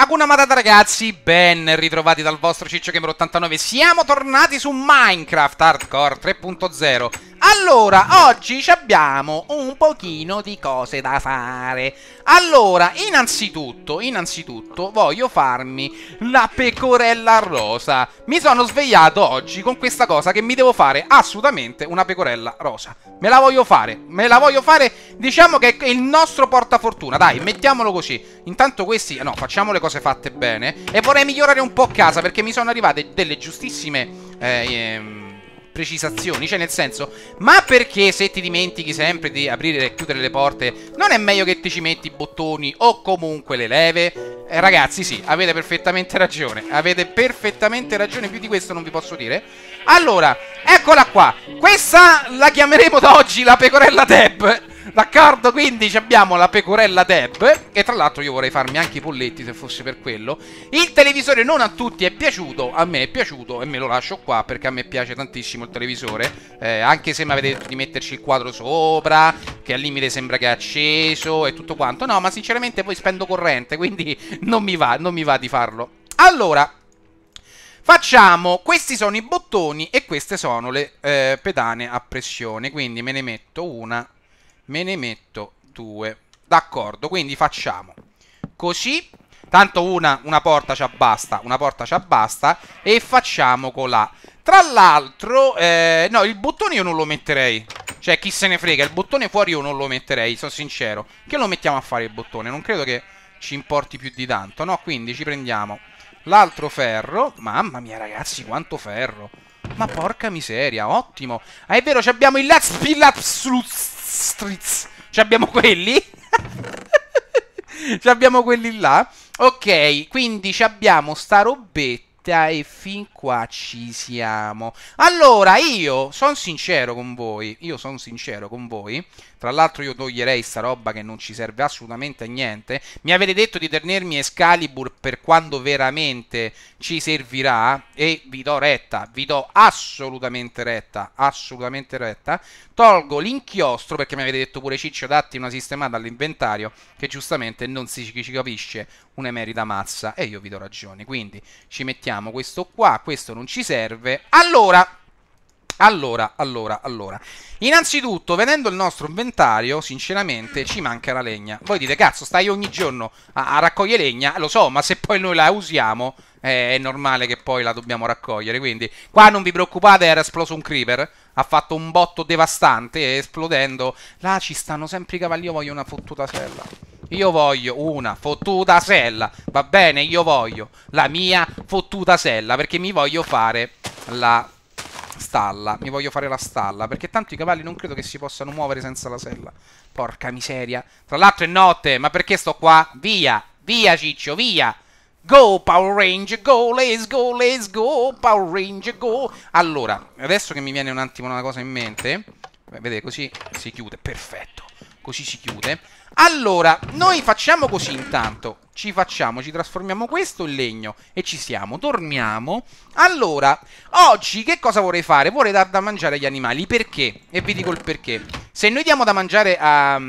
Hakuna Matata ragazzi, ben ritrovati dal vostro Ciccio Gamer 89. Siamo tornati su Minecraft Hardcore 3.0 allora, oggi abbiamo un pochino di cose da fare. Allora, innanzitutto, innanzitutto voglio farmi la pecorella rosa. Mi sono svegliato oggi con questa cosa che mi devo fare assolutamente una pecorella rosa. Me la voglio fare, me la voglio fare, diciamo che è il nostro portafortuna. Dai, mettiamolo così. Intanto questi, no, facciamo le cose fatte bene. E vorrei migliorare un po' casa perché mi sono arrivate delle giustissime... Eh, ehm, precisazioni, cioè nel senso, ma perché se ti dimentichi sempre di aprire e chiudere le porte, non è meglio che ti ci metti i bottoni o comunque le leve? Eh, ragazzi, sì, avete perfettamente ragione, avete perfettamente ragione, più di questo non vi posso dire. Allora, eccola qua, questa la chiameremo da oggi la pecorella Deb. D'accordo, quindi abbiamo la pecorella Deb, E tra l'altro io vorrei farmi anche i polletti se fosse per quello. Il televisore non a tutti è piaciuto, a me è piaciuto e me lo lascio qua perché a me piace tantissimo il televisore. Eh, anche se mi avete detto di metterci il quadro sopra, che al limite sembra che è acceso e tutto quanto. No, ma sinceramente poi spendo corrente, quindi non mi va, non mi va di farlo. Allora, Facciamo, questi sono i bottoni e queste sono le eh, pedane a pressione, quindi me ne metto una me ne metto due. D'accordo, quindi facciamo così. Tanto una, una porta ci abbasta, una porta ci abbasta e facciamo colà. Tra l'altro, eh, no, il bottone io non lo metterei. Cioè, chi se ne frega, il bottone fuori io non lo metterei, sono sincero. Che lo mettiamo a fare il bottone? Non credo che ci importi più di tanto, no? Quindi ci prendiamo l'altro ferro. Mamma mia, ragazzi, quanto ferro. Ma porca miseria, ottimo. Ah, è vero, ci abbiamo il Let's Ci Abbiamo quelli. ci abbiamo quelli là. Ok, quindi ci abbiamo sta robetta e fin qua ci siamo. Allora, io sono sincero con voi, io sono sincero con voi. Tra l'altro io toglierei sta roba che non ci serve assolutamente a niente. Mi avete detto di tenermi Excalibur per quando veramente ci servirà e vi do retta, vi do assolutamente retta, assolutamente retta. Tolgo l'inchiostro perché mi avete detto pure Ciccio datti una sistemata all'inventario che giustamente non si ci capisce un'emerita mazza e io vi do ragione. Quindi ci mettiamo questo qua, questo non ci serve. Allora allora, allora, allora. Innanzitutto, vedendo il nostro inventario, sinceramente ci manca la legna. Voi dite, cazzo, stai ogni giorno a, a raccogliere legna, lo so, ma se poi noi la usiamo, eh, è normale che poi la dobbiamo raccogliere. Quindi, qua non vi preoccupate, era esploso un creeper. Ha fatto un botto devastante, eh, esplodendo. Là ci stanno sempre i cavalli, io voglio una fottuta sella. Io voglio una fottuta sella. Va bene, io voglio la mia fottuta sella perché mi voglio fare la stalla, mi voglio fare la stalla, perché tanto i cavalli non credo che si possano muovere senza la sella. Porca miseria. Tra l'altro è notte, ma perché sto qua? Via, via Ciccio, via. Go Power Range, go, let's go, let's go, Power Range, go. Allora, adesso che mi viene un attimo una cosa in mente, vedete così si chiude, perfetto, così si chiude. Allora, noi facciamo così intanto ci facciamo, ci trasformiamo questo in legno e ci siamo, torniamo. Allora, oggi che cosa vorrei fare? Vorrei dar da mangiare agli animali, perché? E vi dico il perché. Se noi diamo da mangiare a, a,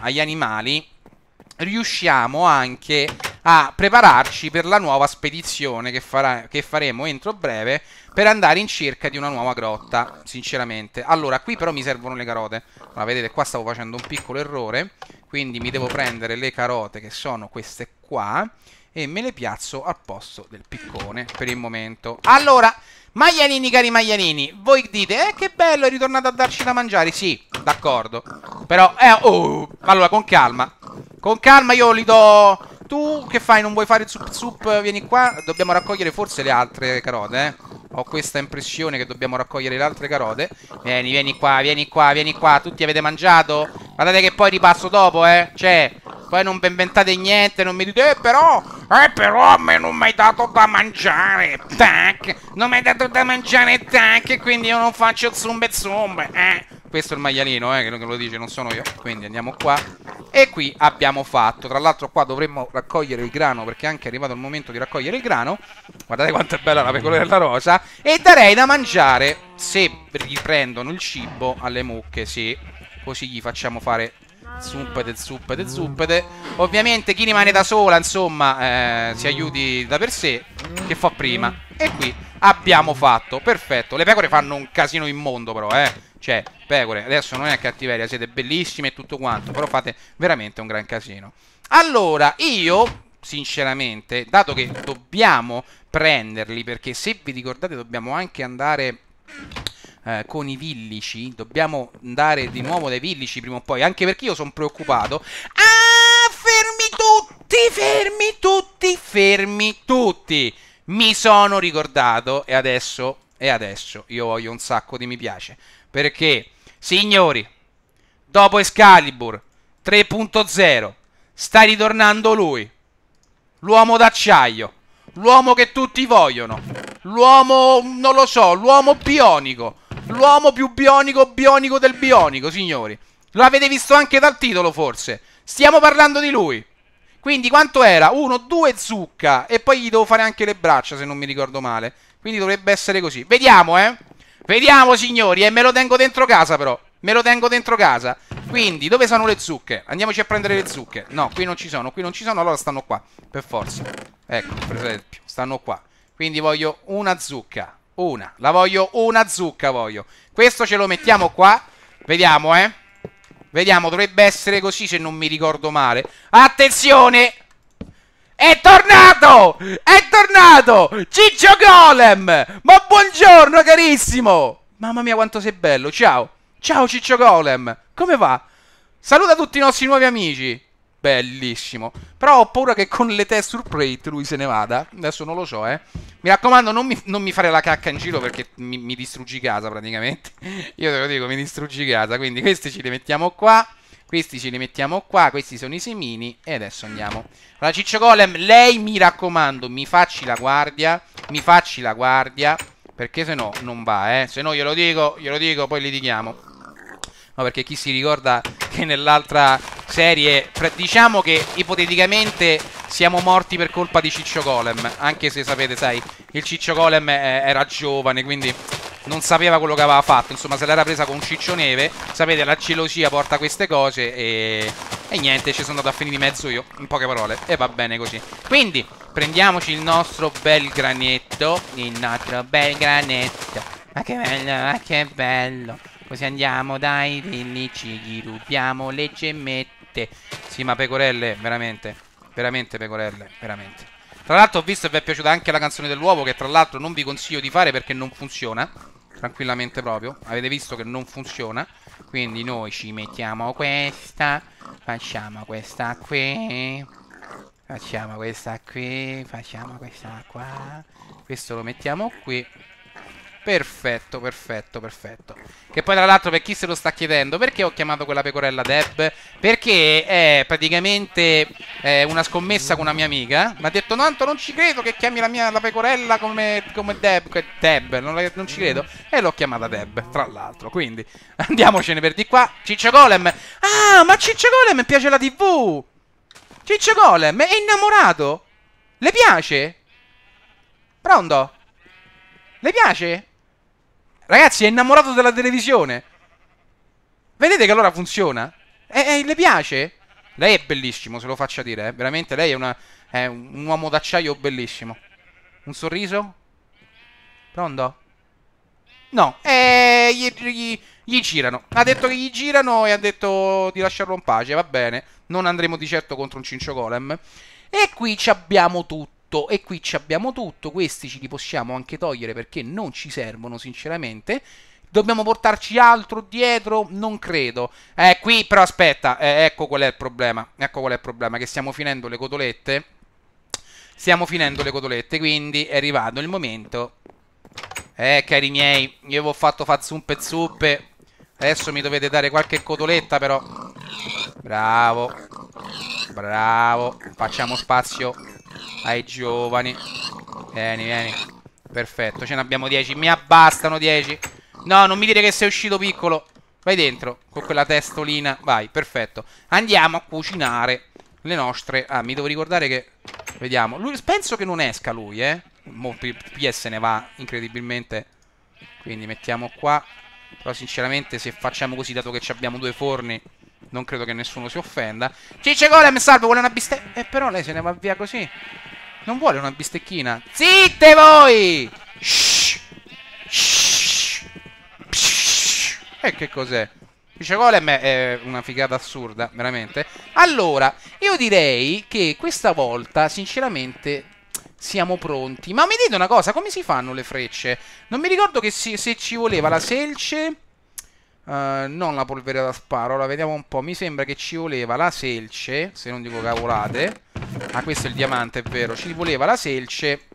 agli animali, riusciamo anche a prepararci per la nuova spedizione che, farà, che, faremo entro breve per andare in cerca di una nuova grotta, sinceramente. Allora, qui però mi servono le carote. Allora, vedete, qua stavo facendo un piccolo errore. Quindi mi devo prendere le carote che sono queste qua e me le piazzo al posto del piccone per il momento. Allora, maialini cari maialini, voi dite, eh che bello, è ritornato a darci da mangiare. Sì, d'accordo. Però, eh, oh, allora con calma. Con calma io li do... Tu che fai? Non vuoi fare il sup sup? Vieni qua. Dobbiamo raccogliere forse le altre carote, eh. Ho questa impressione che dobbiamo raccogliere le altre carote. Vieni, vieni qua, vieni qua, vieni qua. Tutti avete mangiato? Guardate che poi ripasso dopo, eh. Cioè, poi non inventate niente, non mi dite, eh però, eh però a me non mi hai dato da mangiare, tac. Non mi hai dato da mangiare, tac, quindi io non faccio zumbe zumbe, eh. Questo è il maialino, eh, che lo dice, non sono io. Quindi andiamo qua. E qui abbiamo fatto. Tra l'altro qua dovremmo raccogliere il grano, perché anche è arrivato il momento di raccogliere il grano. Guardate quanto è bella la pecorella rosa. E darei da mangiare, se riprendono il cibo, alle mucche, sì. Così gli facciamo fare Zuppete, zuppete, zuppete. Ovviamente chi rimane da sola, insomma, eh, si aiuti da per sé. Che fa prima. E qui abbiamo fatto. Perfetto. Le pecore fanno un casino immondo, però, eh. Cioè, pecore, adesso non è cattiveria, siete bellissime e tutto quanto. Però fate veramente un gran casino. Allora, io, sinceramente, dato che dobbiamo prenderli, perché se vi ricordate dobbiamo anche andare eh, con i villici. Dobbiamo andare di nuovo dai villici prima o poi, anche perché io sono preoccupato. Ah, fermi tutti, fermi tutti, fermi tutti. Mi sono ricordato e adesso, e adesso io voglio un sacco di mi piace. Perché, signori, dopo Excalibur 3.0 sta ritornando lui. L'uomo d'acciaio. L'uomo che tutti vogliono. L'uomo, non lo so, l'uomo bionico. L'uomo più bionico bionico del bionico, signori. Lo avete visto anche dal titolo, forse. Stiamo parlando di lui. Quindi quanto era? Uno, due zucca. E poi gli devo fare anche le braccia, se non mi ricordo male. Quindi dovrebbe essere così. Vediamo, eh. Vediamo, signori. E me lo tengo dentro casa, però. Me lo tengo dentro casa. Quindi, dove sono le zucche? Andiamoci a prendere le zucche. No, qui non ci sono, qui non ci sono, allora stanno qua. Per forza. Ecco, per esempio, stanno qua. Quindi voglio una zucca una. La voglio una zucca, voglio. Questo ce lo mettiamo qua. Vediamo, eh. Vediamo, dovrebbe essere così se non mi ricordo male. Attenzione! È tornato! È tornato! Ciccio Golem! Ma buongiorno, carissimo! Mamma mia, quanto sei bello! Ciao! Ciao, Ciccio Golem! Come va? Saluta tutti i nostri nuovi amici! Bellissimo. Però ho paura che con le texture plate lui se ne vada. Adesso non lo so, eh. Mi raccomando, non mi, non mi fare la cacca in giro perché mi, mi distruggi casa praticamente. Io te lo dico, mi distruggi casa. Quindi questi ce li mettiamo qua. Questi ce li mettiamo qua. Questi sono i semini. E adesso andiamo. Allora, Ciccio Golem, lei mi raccomando, mi facci la guardia. Mi facci la guardia. Perché se no non va, eh. Se no glielo dico, glielo dico, poi litighiamo. No, perché chi si ricorda che nell'altra serie, diciamo che ipoteticamente siamo morti per colpa di Ciccio Golem, anche se sapete, sai, il Ciccio Golem eh, era giovane, quindi non sapeva quello che aveva fatto, insomma se l'era presa con Ciccio Neve, sapete la gelosia porta queste cose e... e niente, ci sono andato a finire di mezzo io, in poche parole, e va bene così. Quindi, prendiamoci il nostro bel granetto, il nostro bel granetto, ma che bello, ma che bello. Così andiamo, dai, lì ci rubiamo le gemmette veramente. Sì, ma pecorelle, veramente. Veramente pecorelle, veramente. Tra l'altro ho visto e vi è piaciuta anche la canzone dell'uovo che tra l'altro non vi consiglio di fare perché non funziona. Tranquillamente proprio. Avete visto che non funziona. Quindi noi ci mettiamo questa. Facciamo questa qui. Facciamo questa qui. Facciamo questa qua. Questo lo mettiamo qui. Perfetto, perfetto, perfetto. Che poi tra l'altro per chi se lo sta chiedendo, perché ho chiamato quella pecorella Deb? Perché è praticamente eh, una scommessa con una mia amica. Mi ha detto: No, Anto, non ci credo che chiami la mia la pecorella come, come Deb. Deb non, non, ci credo. E l'ho chiamata Deb, tra l'altro. Quindi andiamocene per di qua. Ciccio Golem. Ah, ma Ciccio Golem piace la TV. Ciccio Golem è innamorato. Le piace? Pronto? Le piace? Ragazzi, è innamorato della televisione. Vedete che allora funziona? E, eh, e eh, le piace? Lei è bellissimo, se lo faccia dire, eh. veramente lei è, una, è un uomo d'acciaio bellissimo. Un sorriso? Pronto? No, eh, gli, gli, gli, girano. Ha detto che gli girano e ha detto di lasciarlo in pace. Va bene, non andremo di certo contro un Cincio Golem. E qui ci abbiamo tutto. E qui ci abbiamo tutto. Questi ce li possiamo anche togliere perché non ci servono, sinceramente. Dobbiamo portarci altro dietro? Non credo. Eh, qui però aspetta, eh, ecco qual è il problema. Ecco qual è il problema, che stiamo finendo le cotolette. Stiamo finendo le cotolette, quindi è arrivato il momento. Eh, cari miei, io vi ho fatto fazzuppe zuppe. Adesso mi dovete dare qualche cotoletta però. Bravo. Bravo. Facciamo spazio ai giovani. Vieni, vieni. Perfetto, ce ne abbiamo 10. Mi abbastano 10. No, non mi dire che sei uscito piccolo. Vai dentro con quella testolina. Vai, perfetto. Andiamo a cucinare le nostre... Ah, mi devo ricordare che... Vediamo. Lui... Penso che non esca lui, eh. Molto se ne va incredibilmente. Quindi mettiamo qua. Però sinceramente se facciamo così, dato che abbiamo due forni, non credo che nessuno si offenda. Cicce Golem, salvo, vuole una bistecca. Eh, però lei se ne va via così. Non vuole una bistecchina. Zitte voi! Shh! E eh, che cos'è? Dice Golem è una figata assurda, veramente. Allora, io direi che questa volta, sinceramente, siamo pronti. Ma mi dite una cosa, come si fanno le frecce? Non mi ricordo che si, se ci voleva la selce... Uh, non la polvere da sparo, la vediamo un po'. Mi sembra che ci voleva la selce, se non dico cavolate. Ah, questo è il diamante, è vero. Ci voleva la selce.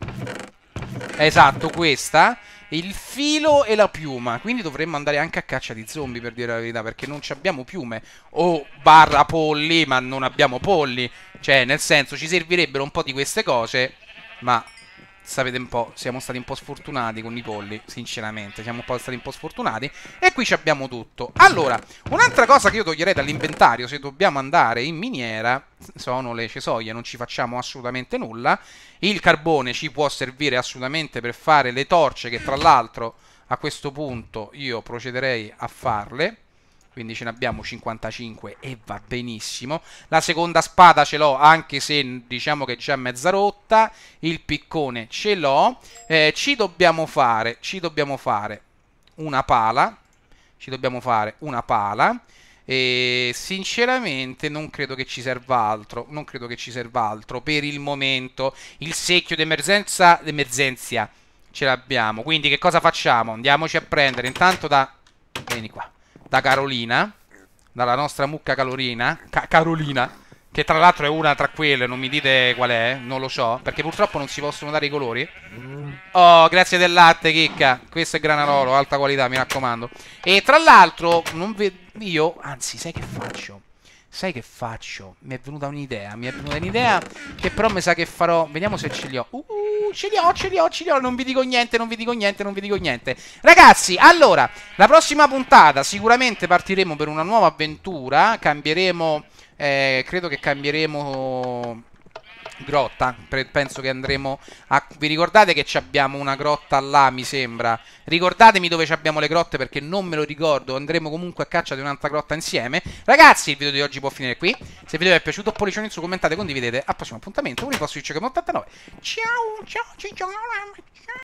Esatto, questa il filo e la piuma. Quindi dovremmo andare anche a caccia di zombie, per dire la verità, perché non abbiamo piume. O barra polli, ma non abbiamo polli. Cioè, nel senso, ci servirebbero un po' di queste cose, ma sapete un po', siamo stati un po' sfortunati con i polli, sinceramente, siamo un po' stati un po' sfortunati. E qui ci abbiamo tutto. Allora, un'altra cosa che io toglierei dall'inventario se dobbiamo andare in miniera sono le cesoie, non ci facciamo assolutamente nulla. Il carbone ci può servire assolutamente per fare le torce che tra l'altro a questo punto io procederei a farle quindi ce ne abbiamo 55 e va benissimo. La seconda spada ce l'ho anche se diciamo che è già mezza rotta, il piccone ce l'ho, eh, ci dobbiamo fare, ci dobbiamo fare una pala, ci dobbiamo fare una pala e sinceramente non credo che ci serva altro, non credo che ci serva altro per il momento. Il secchio d'emergenza, d'emergenza ce l'abbiamo, quindi che cosa facciamo? Andiamoci a prendere intanto da... Vieni qua da Carolina, dalla nostra mucca calorina, Ca Carolina, che tra l'altro è una tra quelle, non mi dite qual è, non lo so, perché purtroppo non si possono dare i colori. Mm. Oh, grazie del latte, chicca. Questo è granarolo, alta qualità, mi raccomando. E tra l'altro, non vedo io, anzi, sai che faccio? Sai che faccio? Mi è venuta un'idea, mi è venuta un'idea che però mi sa che farò... Vediamo se ce li ho. Uh, uh, ce li ho, ce li ho, ce li ho. Non vi dico niente, non vi dico niente, non vi dico niente. Ragazzi, allora, la prossima puntata sicuramente partiremo per una nuova avventura. Cambieremo... Eh, credo che cambieremo grotta. penso che andremo a... Vi ricordate che abbiamo una grotta là, mi sembra? Ricordatemi dove abbiamo le grotte perché non me lo ricordo. Andremo comunque a caccia di un'altra grotta insieme. Ragazzi, il video di oggi può finire qui. Se il video vi è piaciuto, pollicione in su, commentate, condividete. Al prossimo appuntamento. Un riposto di Ciao, ciao, ciao. ciao.